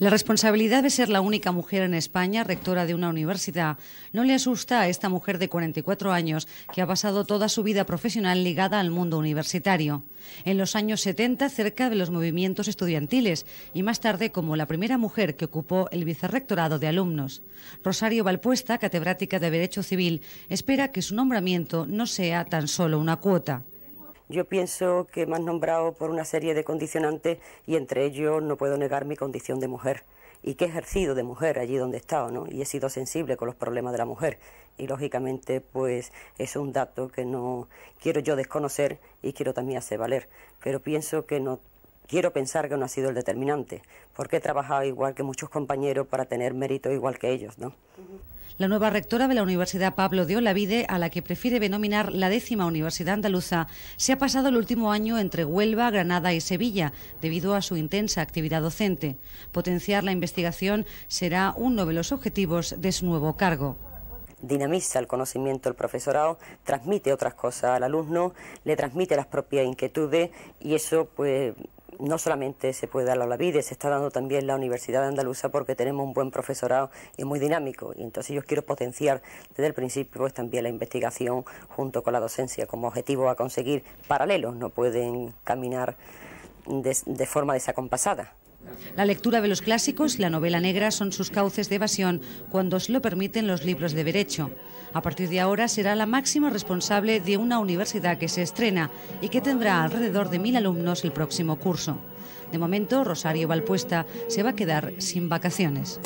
La responsabilidad de ser la única mujer en España rectora de una universidad no le asusta a esta mujer de 44 años que ha pasado toda su vida profesional ligada al mundo universitario. En los años 70 cerca de los movimientos estudiantiles y más tarde como la primera mujer que ocupó el vicerrectorado de alumnos. Rosario Valpuesta, catedrática de Derecho Civil, espera que su nombramiento no sea tan solo una cuota. Yo pienso que me has nombrado por una serie de condicionantes y entre ellos no puedo negar mi condición de mujer y que he ejercido de mujer allí donde he estado, ¿no? Y he sido sensible con los problemas de la mujer. Y lógicamente, pues es un dato que no quiero yo desconocer y quiero también hacer valer. Pero pienso que no Quiero pensar que no ha sido el determinante, porque he trabajado igual que muchos compañeros para tener mérito igual que ellos, ¿no? La nueva rectora de la Universidad Pablo de Olavide, a la que prefiere denominar la décima Universidad Andaluza, se ha pasado el último año entre Huelva, Granada y Sevilla, debido a su intensa actividad docente. Potenciar la investigación será uno de los objetivos de su nuevo cargo dinamiza el conocimiento del profesorado, transmite otras cosas al alumno, le transmite las propias inquietudes y eso pues no solamente se puede dar la vida, se está dando también la Universidad de Andaluza porque tenemos un buen profesorado y muy dinámico. Y entonces yo quiero potenciar desde el principio pues también la investigación junto con la docencia como objetivo a conseguir paralelos, no pueden caminar de, de forma desacompasada. La lectura de los clásicos y la novela negra son sus cauces de evasión cuando se lo permiten los libros de derecho. A partir de ahora será la máxima responsable de una universidad que se estrena y que tendrá alrededor de mil alumnos el próximo curso. De momento, Rosario Valpuesta se va a quedar sin vacaciones.